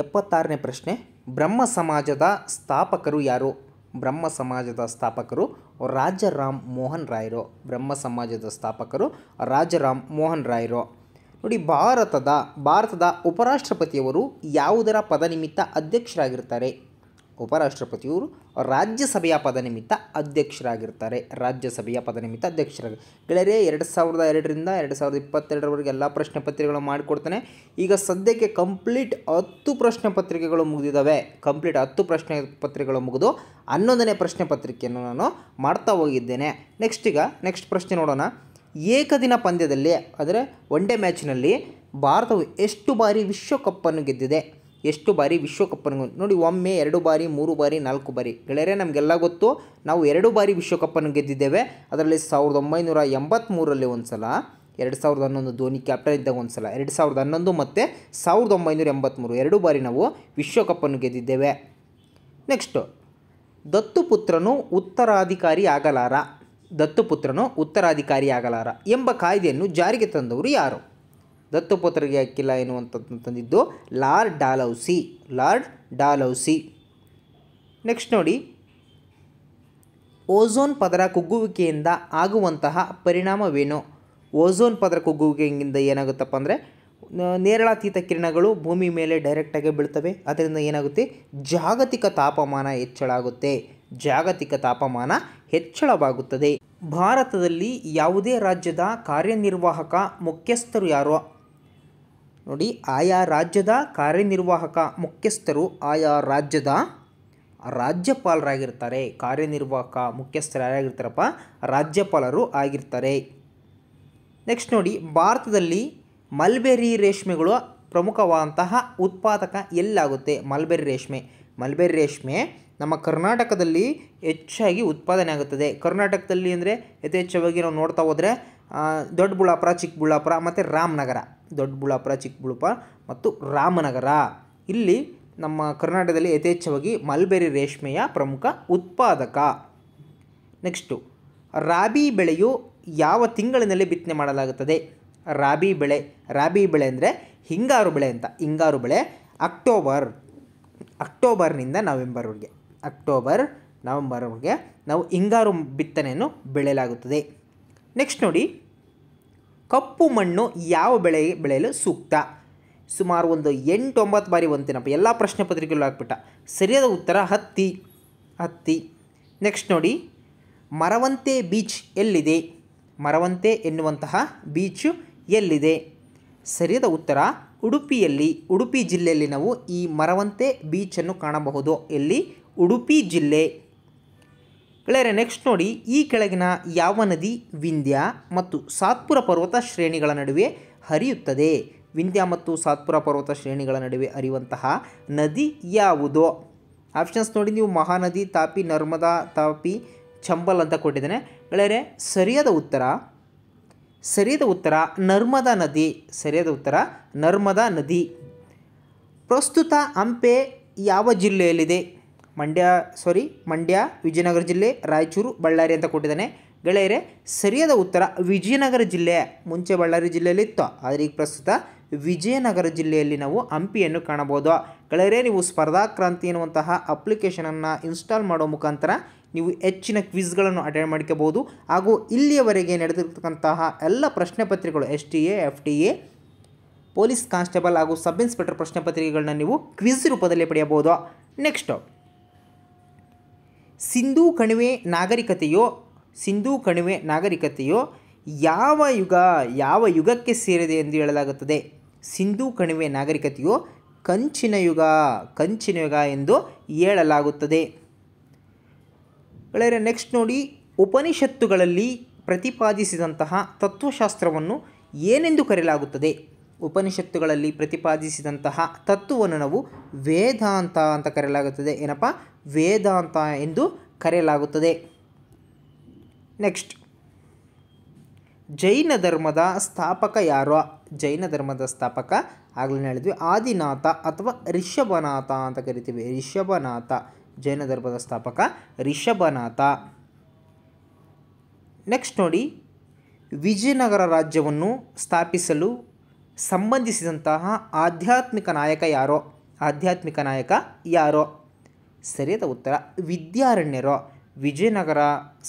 ಎಪ್ಪತ್ತಾರನೇ ಪ್ರಶ್ನೆ ಬ್ರಹ್ಮ ಸಮಾಜದ ಸ್ಥಾಪಕರು ಯಾರು ಬ್ರಹ್ಮ ಸಮಾಜದ ಸ್ಥಾಪಕರು ರಾಜರಾಮ್ ಮೋಹನ್ ರಾಯರು ಬ್ರಹ್ಮ ಸಮಾಜದ ಸ್ಥಾಪಕರು ರಾಜರಾಮ್ ಮೋಹನ್ ರಾಯರು ನೋಡಿ ಭಾರತದ ಭಾರತದ ಉಪರಾಷ್ಟ್ರಪತಿಯವರು ಯಾವುದರ ಪದನಿಮಿತ್ತ ಅಧ್ಯಕ್ಷರಾಗಿರ್ತಾರೆ ಉಪರಾಷ್ಟ್ರಪತಿಯವರು ರಾಜ್ಯಸಭೆಯ ಪದ ನಿಮಿತ್ತ ಅಧ್ಯಕ್ಷರಾಗಿರ್ತಾರೆ ರಾಜ್ಯಸಭೆಯ ಪದ ನಿಮಿತ್ತ ಅಧ್ಯಕ್ಷರಾಗಿ ಗೆಳೆಯರೆ ಎರಡು ಸಾವಿರದ ಎರಡರಿಂದ ಎರಡು ಸಾವಿರದ ಇಪ್ಪತ್ತೆರಡರವರೆಗೆ ಎಲ್ಲ ಪ್ರಶ್ನೆ ಪತ್ರಿಕೆಗಳು ಮಾಡಿಕೊಡ್ತಾನೆ ಈಗ ಸದ್ಯಕ್ಕೆ ಕಂಪ್ಲೀಟ್ ಹತ್ತು ಪ್ರಶ್ನೆ ಪತ್ರಿಕೆಗಳು ಮುಗಿದಿದ್ದಾವೆ ಕಂಪ್ಲೀಟ್ ಹತ್ತು ಪ್ರಶ್ನೆ ಪತ್ರಿಕೆಗಳು ಮುಗಿದು ಹನ್ನೊಂದನೇ ಪ್ರಶ್ನೆ ಪತ್ರಿಕೆಯನ್ನು ನಾನು ಮಾಡ್ತಾ ಹೋಗಿದ್ದೇನೆ ನೆಕ್ಸ್ಟ್ ಈಗ ನೆಕ್ಸ್ಟ್ ಪ್ರಶ್ನೆ ನೋಡೋಣ ಏಕದಿನ ಪಂದ್ಯದಲ್ಲಿ ಅಂದರೆ ಒನ್ ಡೇ ಮ್ಯಾಚ್ನಲ್ಲಿ ಭಾರತವು ಎಷ್ಟು ಬಾರಿ ವಿಶ್ವಕಪ್ಪನ್ನು ಗೆದ್ದಿದೆ ಎಷ್ಟು ಬಾರಿ ವಿಶ್ವಕಪ್ಪನ್ನು ನೋಡಿ ಒಮ್ಮೆ ಎರಡು ಬಾರಿ ಮೂರು ಬಾರಿ ನಾಲ್ಕು ಬಾರಿ ಗೆಳೆಯರೆ ನಮಗೆಲ್ಲ ಗೊತ್ತು ನಾವು ಎರಡು ಬಾರಿ ವಿಶ್ವಕಪ್ಪನ್ನು ಗೆದ್ದಿದ್ದೇವೆ ಅದರಲ್ಲಿ ಸಾವಿರದ ಒಂಬೈನೂರ ಎಂಬತ್ತ್ಮೂರಲ್ಲಿ ಒಂದು ಸಲ ಎರಡು ಸಾವಿರದ ಹನ್ನೊಂದು ಧೋನಿ ಕ್ಯಾಪ್ಟನ್ ಇದ್ದಾಗ ಒಂದ್ಸಲ ಸಲ ಎರಡು ಸಾವಿರದ ಹನ್ನೊಂದು ಮತ್ತು ಸಾವಿರದ ಒಂಬೈನೂರ ಎಂಬತ್ತ್ಮೂರು ಎರಡು ಬಾರಿ ನಾವು ವಿಶ್ವಕಪ್ಪನ್ನು ಗೆದ್ದಿದ್ದೇವೆ ನೆಕ್ಸ್ಟು ದತ್ತುಪುತ್ರನು ಉತ್ತರಾಧಿಕಾರಿ ಆಗಲಾರ ದತ್ತುಪುತ್ರನು ಉತ್ತರಾಧಿಕಾರಿ ಆಗಲಾರ ಎಂಬ ಕಾಯ್ದೆಯನ್ನು ಜಾರಿಗೆ ತಂದವರು ಯಾರು ದತ್ತುಪುತ್ರರಿಗೆ ಹಕ್ಕಿಲ್ಲ ಎನ್ನುವಂಥದ್ದು ತಂದಿದ್ದು Lord Dalhousie Lord Dalhousie next ನೋಡಿ ಓಝೋನ್ ಪದರ ಕುಗ್ಗುವಿಕೆಯಿಂದ ಆಗುವಂತಹ ಪರಿಣಾಮವೇನು ಓಝೋನ್ ಪದರ ಕುಗ್ಗುವಿಕೆಯಿಂದ ಏನಾಗುತ್ತಪ್ಪ ಅಂದರೆ ನೇರಳಾತೀತ ಕಿರಣಗಳು ಭೂಮಿ ಮೇಲೆ ಡೈರೆಕ್ಟಾಗಿ ಬೀಳ್ತವೆ ಅದರಿಂದ ಏನಾಗುತ್ತೆ ಜಾಗತಿಕ ತಾಪಮಾನ ಹೆಚ್ಚಳ ಆಗುತ್ತೆ ಜಾಗತಿಕ ತಾಪಮಾನ ಹೆಚ್ಚಳವಾಗುತ್ತದೆ ಭಾರತದಲ್ಲಿ ಯಾವುದೇ ರಾಜ್ಯದ ಕಾರ್ಯನಿರ್ವಾಹಕ ಮುಖ್ಯಸ್ಥರು ಯಾರೋ ನೋಡಿ ಆಯಾ ರಾಜ್ಯದ ಕಾರ್ಯನಿರ್ವಾಹಕ ಮುಖ್ಯಸ್ಥರು ಆಯಾ ರಾಜ್ಯದ ರಾಜ್ಯಪಾಲರಾಗಿರ್ತಾರೆ ಕಾರ್ಯನಿರ್ವಾಹಕ ಮುಖ್ಯಸ್ಥರು ಯಾರಾಗಿರ್ತಾರಪ್ಪ ರಾಜ್ಯಪಾಲರು ಆಗಿರ್ತಾರೆ ನೆಕ್ಸ್ಟ್ ನೋಡಿ ಭಾರತದಲ್ಲಿ ಮಲ್ಬೆರಿ ರೇಷ್ಮೆಗಳು ಪ್ರಮುಖವಾದಂತಹ ಉತ್ಪಾದಕ ಎಲ್ಲಾಗುತ್ತೆ ಮಲ್ಬೆರಿ ರೇಷ್ಮೆ ಮಲ್ಬೆರಿ ರೇಷ್ಮೆ ನಮ್ಮ ಕರ್ನಾಟಕದಲ್ಲಿ ಹೆಚ್ಚಾಗಿ ಉತ್ಪಾದನೆ ಆಗುತ್ತದೆ ಕರ್ನಾಟಕದಲ್ಲಿ ಅಂದರೆ ಯಥೇಚ್ಛವಾಗಿ ನಾವು ನೋಡ್ತಾ ಹೋದರೆ ದೊಡ್ಡಬಳ್ಳಾಪುರ ಚಿಕ್ಕಬಳ್ಳಾಪುರ ಮತ್ತು ರಾಮನಗರ ದೊಡ್ಡಬಳ್ಳಾಪುರ ಚಿಕ್ಕಬಳ್ಳಾಪುರ ಮತ್ತು ರಾಮನಗರ ಇಲ್ಲಿ ನಮ್ಮ ಕರ್ನಾಟಕದಲ್ಲಿ ಯಥೇಚ್ಛವಾಗಿ ಮಲ್ಬೆರಿ ರೇಷ್ಮೆಯ ಪ್ರಮುಖ ಉತ್ಪಾದಕ ನೆಕ್ಸ್ಟು ರಾಬಿ ಬೆಳೆಯು ಯಾವ ತಿಂಗಳಿನಲ್ಲಿ ಬಿತ್ತನೆ ಮಾಡಲಾಗುತ್ತದೆ ರಾಬಿ ಬೆಳೆ ರಾಬಿ ಬೆಳೆ ಅಂದರೆ ಹಿಂಗಾರು ಬೆಳೆ ಅಂತ ಹಿಂಗಾರು ಬೆಳೆ ಅಕ್ಟೋಬರ್ ಅಕ್ಟೋಬರ್ನಿಂದ ನವೆಂಬರ್ವರೆಗೆ ಅಕ್ಟೋಬರ್ ನವೆಂಬರ್ವರೆಗೆ ನಾವು ಹಿಂಗಾರು ಬಿತ್ತನೆಯನ್ನು ಬೆಳೆಯಲಾಗುತ್ತದೆ ನೆಕ್ಸ್ಟ್ ನೋಡಿ ಕಪ್ಪು ಮಣ್ಣು ಯಾವ ಬೆಳೆ ಬೆಳೆಯಲು ಸೂಕ್ತ ಸುಮಾರು ಒಂದು ಎಂಟು ಒಂಬತ್ತು ಬಾರಿ ಬಂತೇನಪ್ಪ ಎಲ್ಲ ಪ್ರಶ್ನೆ ಪತ್ರಿಕೆಗಳು ಹಾಕ್ಬಿಟ್ಟ ಸರಿಯಾದ ಉತ್ತರ ಹತ್ತಿ ಹತ್ತಿ ನೆಕ್ಸ್ಟ್ ನೋಡಿ ಮರವಂತೆ ಬೀಚ್ ಎಲ್ಲಿದೆ ಮರವಂತೆ ಎನ್ನುವಂತಹ ಬೀಚು ಎಲ್ಲಿದೆ ಸರಿಯಾದ ಉತ್ತರ ಉಡುಪಿಯಲ್ಲಿ ಉಡುಪಿ ಜಿಲ್ಲೆಯಲ್ಲಿ ನಾವು ಈ ಮರವಂತೆ ಬೀಚನ್ನು ಕಾಣಬಹುದು ಎಲ್ಲಿ ಉಡುಪಿ ಜಿಲ್ಲೆ ಗೆಳೆಯರೆ ನೆಕ್ಸ್ಟ್ ನೋಡಿ ಈ ಕೆಳಗಿನ ಯಾವ ನದಿ ವಿಂಧ್ಯ ಮತ್ತು ಸಾತ್ಪುರ ಪರ್ವತ ಶ್ರೇಣಿಗಳ ನಡುವೆ ಹರಿಯುತ್ತದೆ ವಿಂಧ್ಯ ಮತ್ತು ಸಾತ್ಪುರ ಪರ್ವತ ಶ್ರೇಣಿಗಳ ನಡುವೆ ಹರಿಯುವಂತಹ ನದಿ ಯಾವುದು ಆಪ್ಷನ್ಸ್ ನೋಡಿ ನೀವು ಮಹಾನದಿ ತಾಪಿ ನರ್ಮದಾ ತಾಪಿ ಚಂಬಲ್ ಅಂತ ಕೊಟ್ಟಿದ್ದೇನೆ ಗೆಳೆಯರೆ ಸರಿಯಾದ ಉತ್ತರ ಸರಿಯಾದ ಉತ್ತರ ನರ್ಮದಾ ನದಿ ಸರಿಯಾದ ಉತ್ತರ ನರ್ಮದಾ ನದಿ ಪ್ರಸ್ತುತ ಹಂಪೆ ಯಾವ ಜಿಲ್ಲೆಯಲ್ಲಿದೆ ಮಂಡ್ಯ ಸಾರಿ ಮಂಡ್ಯ ವಿಜಯನಗರ ಜಿಲ್ಲೆ ರಾಯಚೂರು ಬಳ್ಳಾರಿ ಅಂತ ಕೊಟ್ಟಿದ್ದಾನೆ ಗೆಳೆಯರೆ ಸರಿಯಾದ ಉತ್ತರ ವಿಜಯನಗರ ಜಿಲ್ಲೆ ಮುಂಚೆ ಬಳ್ಳಾರಿ ಜಿಲ್ಲೆಯಲ್ಲಿ ಇತ್ತು ಆದರೆ ಈಗ ಪ್ರಸ್ತುತ ವಿಜಯನಗರ ಜಿಲ್ಲೆಯಲ್ಲಿ ನಾವು ಹಂಪಿಯನ್ನು ಕಾಣಬಹುದು ಗೆಳೆಯರೆ ನೀವು ಸ್ಪರ್ಧಾಕ್ರಾಂತಿ ಎನ್ನುವಂತಹ ಅಪ್ಲಿಕೇಶನನ್ನು ಇನ್ಸ್ಟಾಲ್ ಮಾಡೋ ಮುಖಾಂತರ ನೀವು ಹೆಚ್ಚಿನ ಕ್ವಿಜ್ಗಳನ್ನು ಅಟೆಂಡ್ ಮಾಡ್ಕೋಬೋದು ಹಾಗೂ ಇಲ್ಲಿಯವರೆಗೆ ನಡೆದಿರ್ತಕ್ಕಂತಹ ಎಲ್ಲ ಪ್ರಶ್ನೆ ಪತ್ರಿಕೆಗಳು S T A F T A police constable ಹಾಗೂ ಸಬ್ ಇನ್ಸ್ಪೆಕ್ಟರ್ ಪ್ರಶ್ನೆ ಪತ್ರಿಕೆಗಳನ್ನ ನೀವು ಕ್ವಿಜ್ ರೂಪದಲ್ಲಿ ಪಡೆಯಬಹುದು ನೆಕ್ಸ್ಟು ಸಿಂಧೂ ಕಣಿವೆ ನಾಗರಿಕತೆಯೋ ಸಿಂಧೂ ಕಣಿವೆ ನಾಗರಿಕತೆಯೋ ಯಾವ ಯುಗ ಯಾವ ಯುಗಕ್ಕೆ ಸೇರಿದೆ ಎಂದು ಹೇಳಲಾಗುತ್ತದೆ ಸಿಂಧೂ ಕಣಿವೆ ನಾಗರಿಕತೆಯೋ ಕಂಚಿನ ಯುಗ ಕಂಚಿನ ಯುಗ ಎಂದು ಹೇಳಲಾಗುತ್ತದೆ ಗೆಳೆಯರೆ ನೆಕ್ಸ್ಟ್ ನೋಡಿ ಉಪನಿಷತ್ತುಗಳಲ್ಲಿ ಪ್ರತಿಪಾದಿಸಿದಂತಹ ತತ್ವಶಾಸ್ತ್ರವನ್ನು ಏನೆಂದು ಕರೆಯಲಾಗುತ್ತದೆ ಉಪನಿಷತ್ತುಗಳಲ್ಲಿ ಪ್ರತಿಪಾದಿಸಿದಂತಹ ತತ್ವವನ್ನು ನಾವು ವೇದಾಂತ ಅಂತ ಕರೆಯಲಾಗುತ್ತದೆ ಏನಪ್ಪ ವೇದಾಂತ ಎಂದು ಕರೆಯಲಾಗುತ್ತದೆ ನೆಕ್ಸ್ಟ್ ಜೈನ ಧರ್ಮದ ಸ್ಥಾಪಕ ಯಾರು ಜೈನ ಧರ್ಮದ ಸ್ಥಾಪಕ ಆಗಲೇ ಹೇಳಿದ್ವಿ ಆದಿನಾಥ ಅಥವಾ ರಿಷಭನಾಥ ಅಂತ ಕರಿತೀವಿ ರಿಷಭನಾಥ ಜೈನ ಧರ್ಮದ ಸ್ಥಾಪಕ ರಿಷಭನಾಥ ನೆಕ್ಸ್ಟ್ ನೋಡಿ ವಿಜಯನಗರ ರಾಜ್ಯವನ್ನು ಸ್ಥಾಪಿಸಲು ಸಂಬಂಧಿಸಿದಂತಹ ಆಧ್ಯಾತ್ಮಿಕ ನಾಯಕ ಯಾರೋ ಆಧ್ಯಾತ್ಮಿಕ ನಾಯಕ ಯಾರೋ ಸರಿಯಾದ ಉತ್ತರ ವಿದ್ಯಾರಣ್ಯರೋ ವಿಜಯನಗರ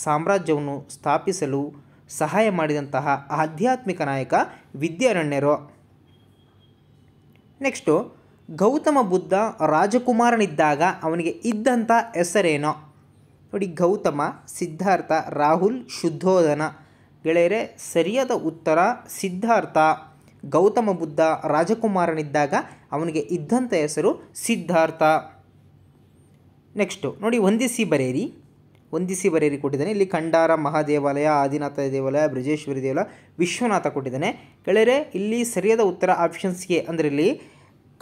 ಸಾಮ್ರಾಜ್ಯವನ್ನು ಸ್ಥಾಪಿಸಲು ಸಹಾಯ ಮಾಡಿದಂತಹ ಆಧ್ಯಾತ್ಮಿಕ ನಾಯಕ ವಿದ್ಯಾರಣ್ಯರು ನೆಕ್ಸ್ಟು ಗೌತಮ ಬುದ್ಧ ರಾಜಕುಮಾರನಿದ್ದಾಗ ಅವನಿಗೆ ಇದ್ದಂಥ ಹೆಸರೇನೋ ನೋಡಿ ಗೌತಮ ಸಿದ್ಧಾರ್ಥ ರಾಹುಲ್ ಶುದ್ಧೋಧನ ಗೆಳೆಯರೆ ಸರಿಯಾದ ಉತ್ತರ ಸಿದ್ಧಾರ್ಥ ಗೌತಮ ಬುದ್ಧ ರಾಜಕುಮಾರನಿದ್ದಾಗ ಅವನಿಗೆ ಇದ್ದಂಥ ಹೆಸರು ಸಿದ್ಧಾರ್ಥ ನೆಕ್ಸ್ಟು ನೋಡಿ ಒಂದಿಸಿ ಬರೇರಿ ಒಂದಿಸಿ ಬರೇರಿ ಕೊಟ್ಟಿದ್ದಾನೆ ಇಲ್ಲಿ ಖಂಡಾರ ಮಹಾದೇವಾಲಯ ಆದಿನಾಥ ದೇವಾಲಯ ಬ್ರಿಜೇಶ್ವರಿ ದೇವಾಲಯ ವಿಶ್ವನಾಥ ಕೊಟ್ಟಿದ್ದಾನೆ ಕೆಳರೆ ಇಲ್ಲಿ ಸರಿಯಾದ ಉತ್ತರ ಆಪ್ಷನ್ಸ್ಗೆ ಅಂದರೆ ಇಲ್ಲಿ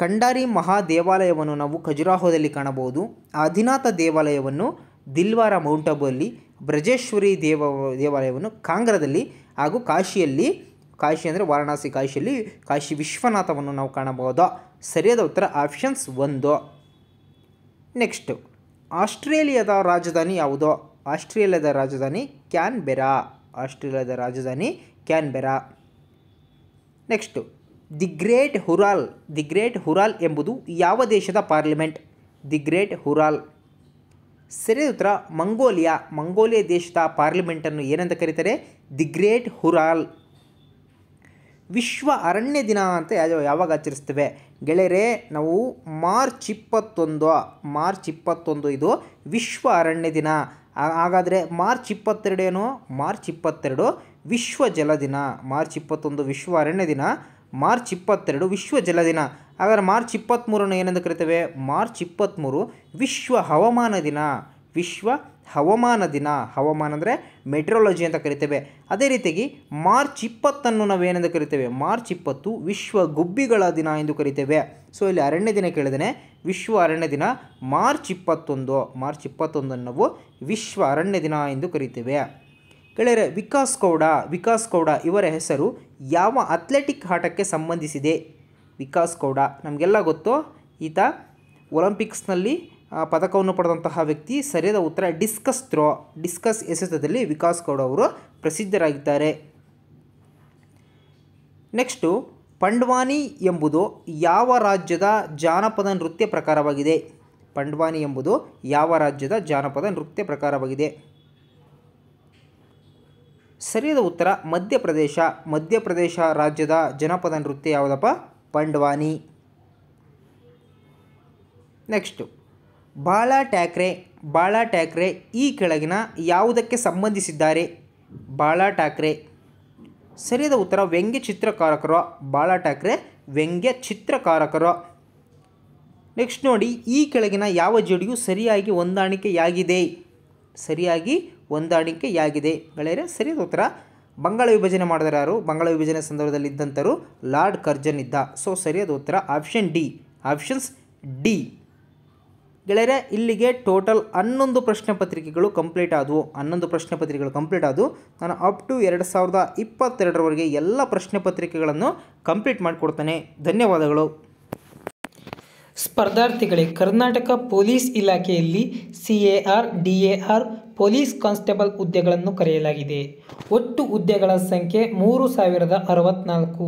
ಖಂಡಾರಿ ಮಹಾದೇವಾಲಯವನ್ನು ನಾವು ಖಜುರಾಹೋದಲ್ಲಿ ಕಾಣಬಹುದು ಆದಿನಾಥ ದೇವಾಲಯವನ್ನು ದಿಲ್ವಾರ ಮೌಂಟ್ ಅಲ್ಲಿ ಬ್ರಜೇಶ್ವರಿ ದೇವ ದೇವಾಲಯವನ್ನು ಕಾಂಗ್ರದಲ್ಲಿ ಹಾಗೂ ಕಾಶಿಯಲ್ಲಿ ಕಾಶಿ ಅಂದರೆ ವಾರಣಾಸಿ ಕಾಶಿಯಲ್ಲಿ ಕಾಶಿ ವಿಶ್ವನಾಥವನ್ನು ನಾವು ಕಾಣಬಹುದು ಸರಿಯಾದ ಉತ್ತರ ಆಪ್ಷನ್ಸ್ ಒಂದು ನೆಕ್ಸ್ಟು ಆಸ್ಟ್ರೇಲಿಯಾದ ರಾಜಧಾನಿ ಯಾವುದು ಆಸ್ಟ್ರೇಲಿಯಾದ ರಾಜಧಾನಿ ಕ್ಯಾನ್ಬೆರಾ ಆಸ್ಟ್ರೇಲಿಯಾದ ರಾಜಧಾನಿ Canberra next the Great Hural the Great Hural ಎಂಬುದು ಯಾವ ದೇಶದ ಪಾರ್ಲಿಮೆಂಟ್ ದಿ ಗ್ರೇಟ್ ಹುರಾಲ್ ಸರಿಯಾದ ಉತ್ತರ ಮಂಗೋಲಿಯಾ ಮಂಗೋಲಿಯಾ ದೇಶದ ಪಾರ್ಲಿಮೆಂಟನ್ನು ಏನೆಂದು ಕರೀತಾರೆ ದಿ ಗ್ರೇಟ್ ಹುರಾಲ್ ವಿಶ್ವ ಅರಣ್ಯ ದಿನ ಅಂತ ಯಾವಾಗ ಆಚರಿಸ್ತೇವೆ ಗೆಳೆಯರೇ ನಾವು ಮಾರ್ಚ್ ಇಪ್ಪತ್ತೊಂದು ಮಾರ್ಚ್ ಇಪ್ಪತ್ತೊಂದು ಇದು ವಿಶ್ವ ಅರಣ್ಯ ದಿನ ಹಾಗಾದರೆ ಮಾರ್ಚ್ ಇಪ್ಪತ್ತೆರಡೇನು ಮಾರ್ಚ್ ಇಪ್ಪತ್ತೆರಡು ವಿಶ್ವ ಜಲ ದಿನ ಮಾರ್ಚ್ ಇಪ್ಪತ್ತೊಂದು ವಿಶ್ವ ಅರಣ್ಯ ದಿನ ಮಾರ್ಚ್ ಇಪ್ಪತ್ತೆರಡು ವಿಶ್ವ ಜಲ ದಿನ ಹಾಗಾದರೆ ಮಾರ್ಚ್ ಇಪ್ಪತ್ತ್ಮೂರನ್ನು ಏನೆಂದು ಕರಿತೇವೆ ಮಾರ್ಚ್ ಇಪ್ಪತ್ತ್ಮೂರು ವಿಶ್ವ ಹವಾಮಾನ ದಿನ ವಿಶ್ವ ಹವಾಮಾನ ದಿನ ಹವಾಮಾನ ಅಂದರೆ ಮೆಟ್ರೋಲಜಿ ಅಂತ ಕರಿತೇವೆ ಅದೇ ರೀತಿಯಾಗಿ ಮಾರ್ಚ್ ಇಪ್ಪತ್ತನ್ನು ನಾವೇನೆಂದು ಕರಿತೇವೆ ಮಾರ್ಚ್ ಇಪ್ಪತ್ತು ವಿಶ್ವ ಗುಬ್ಬಿಗಳ ದಿನ ಎಂದು ಕರಿತೇವೆ ಸೊ ಇಲ್ಲಿ ಅರಣ್ಯ ದಿನ ಕೇಳಿದ್ದೇನೆ ವಿಶ್ವ ಅರಣ್ಯ ದಿನ ಮಾರ್ಚ್ ಇಪ್ಪತ್ತೊಂದು ಮಾರ್ಚ್ ಇಪ್ಪತ್ತೊಂದನ್ನು ನಾವು ವಿಶ್ವ ಅರಣ್ಯ ದಿನ ಎಂದು ಕರಿತೇವೆ ಕೇಳಿದರೆ ವಿಕಾಸ್ ಗೌಡ ವಿಕಾಸ್ ಗೌಡ ಇವರ ಹೆಸರು ಯಾವ ಅಥ್ಲೆಟಿಕ್ ಆಟಕ್ಕೆ ಸಂಬಂಧಿಸಿದೆ ವಿಕಾಸ್ ಗೌಡ ನಮಗೆಲ್ಲ ಗೊತ್ತು ಈತ ಒಲಂಪಿಕ್ಸ್ನಲ್ಲಿ ಪದಕವನ್ನು ಪಡೆದಂತಹ ವ್ಯಕ್ತಿ ಸರಿಯಾದ ಉತ್ತರ ಡಿಸ್ಕಸ್ ಥ್ರೋ ಡಿಸ್ಕಸ್ ಎಸೆತದಲ್ಲಿ ವಿಕಾಸ್ ಗೌಡ ಅವರು ಪ್ರಸಿದ್ಧರಾಗಿದ್ದಾರೆ ನೆಕ್ಸ್ಟು ಪಂಡ್ವಾನಿ ಎಂಬುದು ಯಾವ ರಾಜ್ಯದ ಜಾನಪದ ನೃತ್ಯ ಪ್ರಕಾರವಾಗಿದೆ ಪಂಡ್ವಾನಿ ಎಂಬುದು ಯಾವ ರಾಜ್ಯದ ಜಾನಪದ ನೃತ್ಯ ಪ್ರಕಾರವಾಗಿದೆ ಸರಿಯಾದ ಉತ್ತರ ಮಧ್ಯಪ್ರದೇಶ ಮಧ್ಯಪ್ರದೇಶ ರಾಜ್ಯದ ಜನಪದ ನೃತ್ಯ ಯಾವುದಪ್ಪ ಪಂಡ್ವಾನಿ ನೆಕ್ಸ್ಟು ಬಾಳ ಟ್ಯಾಕ್ರೆ ಬಾಳ ಟ್ಯಾಕ್ರೆ ಈ ಕೆಳಗಿನ ಯಾವುದಕ್ಕೆ ಸಂಬಂಧಿಸಿದ್ದಾರೆ ಬಾಳ ಠಾಕ್ರೆ ಸರಿಯಾದ ಉತ್ತರ ವ್ಯಂಗ್ಯ ಚಿತ್ರಕಾರಕರು ಬಾಳ ಠಾಕ್ರೆ ವ್ಯಂಗ್ಯ ಚಿತ್ರಕಾರಕರು ನೆಕ್ಸ್ಟ್ ನೋಡಿ ಈ ಕೆಳಗಿನ ಯಾವ ಜೋಡಿಯು ಸರಿಯಾಗಿ ಹೊಂದಾಣಿಕೆಯಾಗಿದೆ ಸರಿಯಾಗಿ ಹೊಂದಾಣಿಕೆಯಾಗಿದೆ ಗೆಳೆಯರೆ ಸರಿಯಾದ ಉತ್ತರ ಬಂಗಾಳ ವಿಭಜನೆ ಮಾಡಿದರೆ ಯಾರು ಬಂಗಾಳ ವಿಭಜನೆ ಸಂದರ್ಭದಲ್ಲಿ ಇದ್ದಂಥರು ಲಾರ್ಡ್ ಕರ್ಜನ್ ಇದ್ದ ಸೊ ಸರಿಯಾದ ಉತ್ತರ ಆಪ್ಷನ್ ಡಿ ಆಪ್ಷನ್ಸ್ ಡಿ ಗೆಳೆಯರೆ ಇಲ್ಲಿಗೆ ಟೋಟಲ್ ಹನ್ನೊಂದು ಪ್ರಶ್ನೆ ಪತ್ರಿಕೆಗಳು ಕಂಪ್ಲೀಟ್ ಆದವು ಹನ್ನೊಂದು ಪ್ರಶ್ನೆ ಪತ್ರಿಕೆಗಳು ಕಂಪ್ಲೀಟ್ ಆದವು ನಾನು ಅಪ್ ಟು ಎರಡು ಸಾವಿರದ ಇಪ್ಪತ್ತೆರಡರವರೆಗೆ ಎಲ್ಲ ಪ್ರಶ್ನೆ ಪತ್ರಿಕೆಗಳನ್ನು ಕಂಪ್ಲೀಟ್ ಮಾಡಿಕೊಡ್ತೇನೆ ಧನ್ಯವಾದಗಳು ಸ್ಪರ್ಧಾರ್ಥಿಗಳೇ ಕರ್ನಾಟಕ ಪೊಲೀಸ್ ಇಲಾಖೆಯಲ್ಲಿ C A R D A R police constable ಹುದ್ದೆಗಳನ್ನು ಕರೆಯಲಾಗಿದೆ ಒಟ್ಟು ಹುದ್ದೆಗಳ ಸಂಖ್ಯೆ ಮೂರು ಸಾವಿರದ ಅರವತ್ತ್ನಾಲ್ಕು